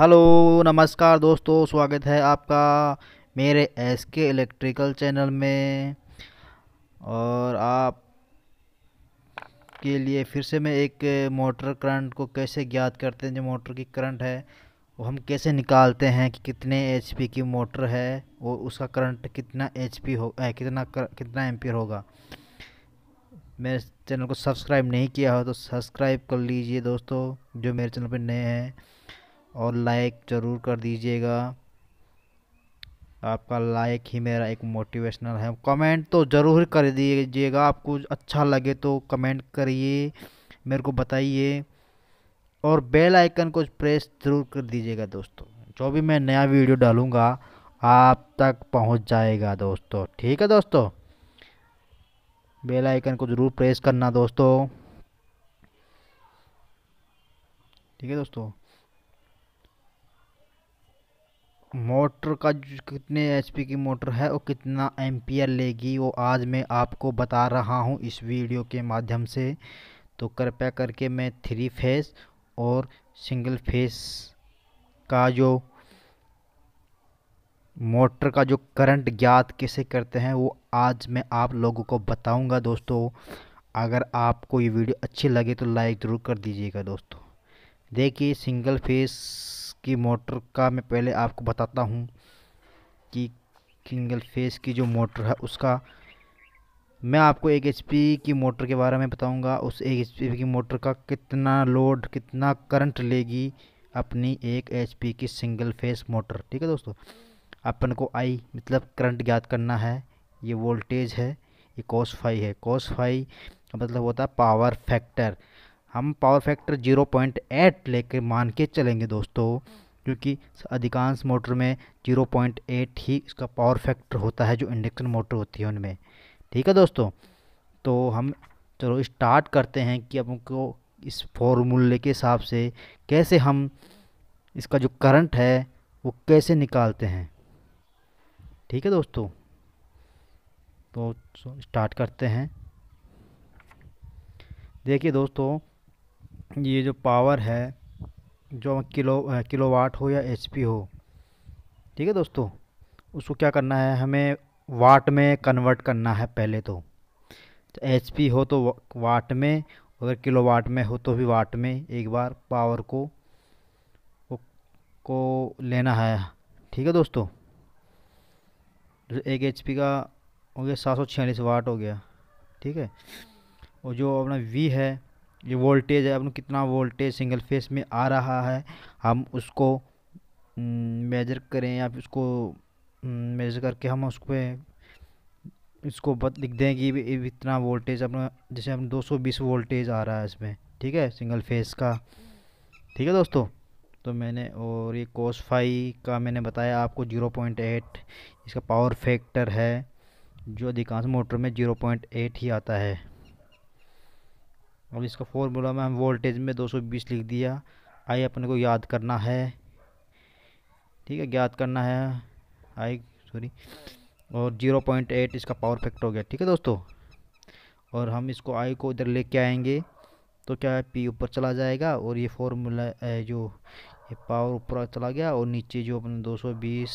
hello नमस्कार दोस्तों स्वागत है आपका मेरे एस के इलेक्ट्रिकल चैनल में और आप के लिए फिर से मैं एक मोटर करंट को कैसे ज्ञात करते हैं जो मोटर की करंट है वो हम कैसे निकालते हैं कि कितने एचपी की मोटर है और उसका करंट कितना एचपी हो ए, कितना कर, कितना एम्पियर होगा मेरे चैनल को सब्सक्राइब नहीं किया हो तो सब्सक्राइब कर लीजिए दोस्तों जो मेरे चैनल पर नए हैं और लाइक ज़रूर कर दीजिएगा आपका लाइक ही मेरा एक मोटिवेशनल है कमेंट तो ज़रूर कर दीजिएगा आपको अच्छा लगे तो कमेंट करिए मेरे को बताइए और बेल आइकन को प्रेस ज़रूर कर दीजिएगा दोस्तों जो भी मैं नया वीडियो डालूँगा आप तक पहुँच जाएगा दोस्तों ठीक है दोस्तों बेल आइकन को ज़रूर प्रेस करना दोस्तों ठीक है दोस्तों मोटर का कितने एचपी की मोटर है और कितना एम्पियर लेगी वो आज मैं आपको बता रहा हूँ इस वीडियो के माध्यम से तो कृपया करके मैं थ्री फेस और सिंगल फेस का जो मोटर का जो करंट ज्ञात कैसे करते हैं वो आज मैं आप लोगों को बताऊंगा दोस्तों अगर आपको ये वीडियो अच्छी लगे तो लाइक ज़रूर कर दीजिएगा दोस्तों देखिए सिंगल फेस की मोटर का मैं पहले आपको बताता हूँ कि सिंगल फेस की जो मोटर है उसका मैं आपको एक एच की मोटर के बारे में बताऊंगा उस एक एच की मोटर का कितना लोड कितना करंट लेगी अपनी एक एच की सिंगल फेस मोटर ठीक है दोस्तों अपन को आई मतलब करंट ज्ञात करना है ये वोल्टेज है ये कॉस फाई है कॉस फाई मतलब होता है पावर फैक्टर हम power factor zero point eight लेके मान के चलेंगे दोस्तों क्योंकि अधिकांश मोटर में जीरो पॉइंट एट ही इसका पावर फैक्टर होता है जो इंडक्शन मोटर होती है उनमें ठीक है दोस्तों तो हम चलो स्टार्ट करते हैं कि अब उनको इस फॉर्मूले के हिसाब से कैसे हम इसका जो करंट है वो कैसे निकालते हैं ठीक है दोस्तों तो स्टार्ट करते हैं देखिए दोस्तों ये जो पावर है जो किलो किलो वाट हो या एच हो ठीक है दोस्तों उसको क्या करना है हमें वाट में कन्वर्ट करना है पहले तो, तो एच हो तो वाट में अगर किलो वाट में हो तो भी वाट में एक बार पावर को को लेना है ठीक है दोस्तों तो एक एच का हो गया सात सौ छियालीस वाट हो गया ठीक है और जो अपना वी है ये वोल्टेज है अपन कितना वोल्टेज सिंगल फेस में आ रहा है हम उसको मेजर हम्म, करें या फिर उसको मेजर हम्म, करके हम उस पर इसको लिख दें कि इतना वोल्टेज अपना जैसे हम 220 वोल्टेज आ रहा है इसमें ठीक है सिंगल फेस का ठीक है दोस्तों तो मैंने और ये कोस फाई का मैंने बताया आपको 0.8 इसका पावर फैक्टर है जो अधिकांश मोटर में 0.8 ही आता है अब इसका फॉर्मूला में हम वोल्टेज में 220 लिख दिया आई अपने को याद करना है ठीक है याद करना है आई सॉरी और 0.8 इसका पावर फैक्टर हो गया ठीक है दोस्तों और हम इसको आई को इधर लेके आएंगे तो क्या है पी ऊपर चला जाएगा और ये फॉर्मूला जो ये पावर ऊपर चला गया और नीचे जो अपने 220 सौ बीस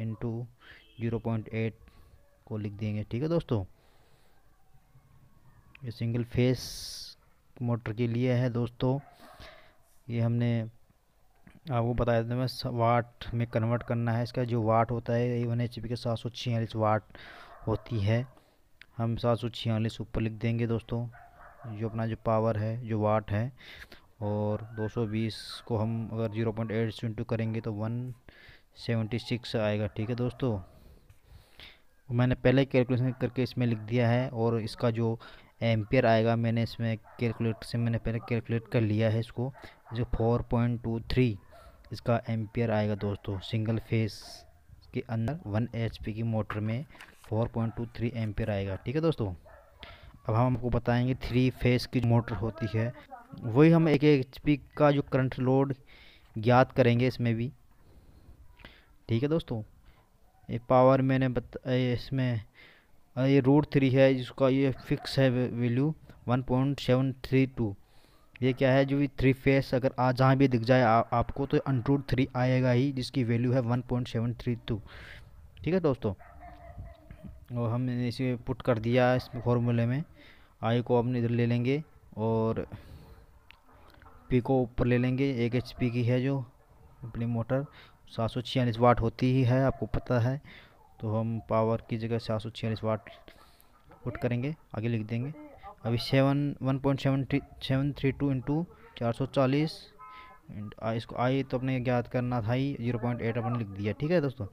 इंटू जीरो पॉइंट एट को लिख देंगे ठीक है दोस्तों ये सिंगल फेस मोटर के लिए है दोस्तों ये हमने आपको बताया था मैं वाट में कन्वर्ट करना है इसका जो वाट होता है वन एच पी के सात सौ छियालीस वाट होती है हम सात सौ छियालीस ऊपर लिख देंगे दोस्तों जो अपना जो पावर है जो वाट है और 220 को हम अगर 0.8 पॉइंट इंटू करेंगे तो 176 आएगा ठीक है दोस्तों मैंने पहले कैलकुलेशन करके इसमें लिख दिया है और इसका जो एम्पियर आएगा मैंने इसमें कैलकुलेटर से मैंने पहले कैलकुलेट कर लिया है इसको जो फोर पॉइंट टू थ्री इसका एम्पियर आएगा दोस्तों सिंगल फेस के अंदर वन एच की मोटर में four point two three ampere आएगा ठीक है दोस्तों अब हम आपको बताएंगे थ्री फेस की मोटर होती है वही हम एक एच का जो करंट लोड ज्ञात करेंगे इसमें भी ठीक है दोस्तों ये पावर मैंने बता इसमें हाँ, ये रूट थ्री है इसका ये फिक्स है value one point seven three two ये क्या है जो भी थ्री फेस अगर आ जहाँ भी दिख जाए आ, आपको तो अनरूट थ्री आएगा ही जिसकी वैल्यू है one point seven three two ठीक है दोस्तों और हमने इसे पुट कर दिया इस फॉर्मूले में आई को अपने इधर ले लेंगे और पी को ऊपर ले लेंगे एक एच पी की है जो अपनी मोटर सात सौ छियालीस वाट होती ही है आपको पता है तो हम पावर की जगह सात सौ छियालीस वाट पुट करेंगे आगे लिख देंगे अभी seven one point seven three seven three two into चार सौ चालीस इसको आई तो अपने ज्ञात करना था ही जीरो पॉइंट एट अपन लिख दिया ठीक है दोस्तों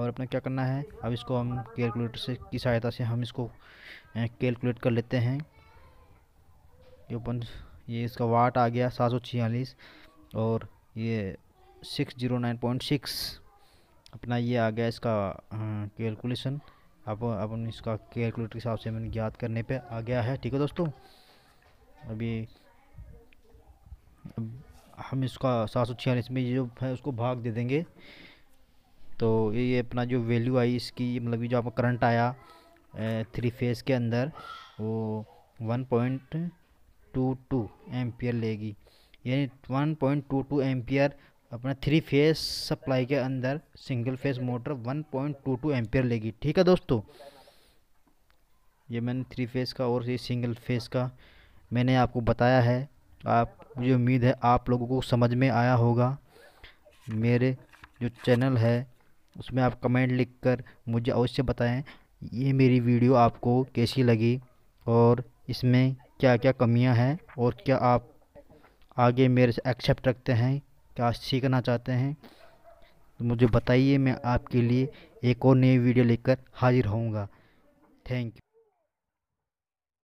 और अपने क्या करना है अब इसको हम कैलकुलेटर से की सहायता से हम इसको कैलकुलेट कर लेते हैं ये अपन ये इसका वाट आ गया सात सौ छियालीस और ये six zero nine point six अपना ये आ गया इसका कैलकुलेशन अब अपन इसका कैलकुलेटर के हिसाब से मैंने ज्ञात करने पे आ गया है ठीक है दोस्तों अभी अब हम इसका सात सौ छियालीस में जो है उसको भाग दे देंगे तो ये अपना जो वैल्यू आई इसकी मतलब कि जो आपका करंट आया थ्री फेज़ के अंदर वो one point two two ampere लेगी यानी one point two two ampere अपना थ्री फेस सप्लाई के अंदर सिंगल फेस मोटर 1.22 पॉइंट लेगी ठीक है दोस्तों ये मैंने थ्री फेस का और ये सिंगल फेस का मैंने आपको बताया है आप मुझे उम्मीद है आप लोगों को समझ में आया होगा मेरे जो चैनल है उसमें आप कमेंट लिखकर मुझे अवश्य बताएं ये मेरी वीडियो आपको कैसी लगी और इसमें क्या क्या कमियां हैं और क्या आप आगे मेरे से एक्सेप्ट रखते हैं क्या सीखना चाहते हैं तो मुझे बताइए मैं आपके लिए एक और नई वीडियो लेकर हाजिर होऊंगा थैंक यू